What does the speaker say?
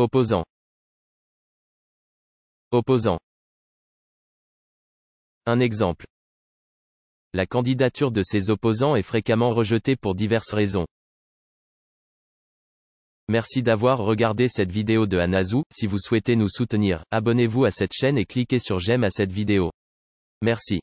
Opposant. Opposant. Un exemple. La candidature de ses opposants est fréquemment rejetée pour diverses raisons. Merci d'avoir regardé cette vidéo de Anazou, si vous souhaitez nous soutenir, abonnez-vous à cette chaîne et cliquez sur j'aime à cette vidéo. Merci.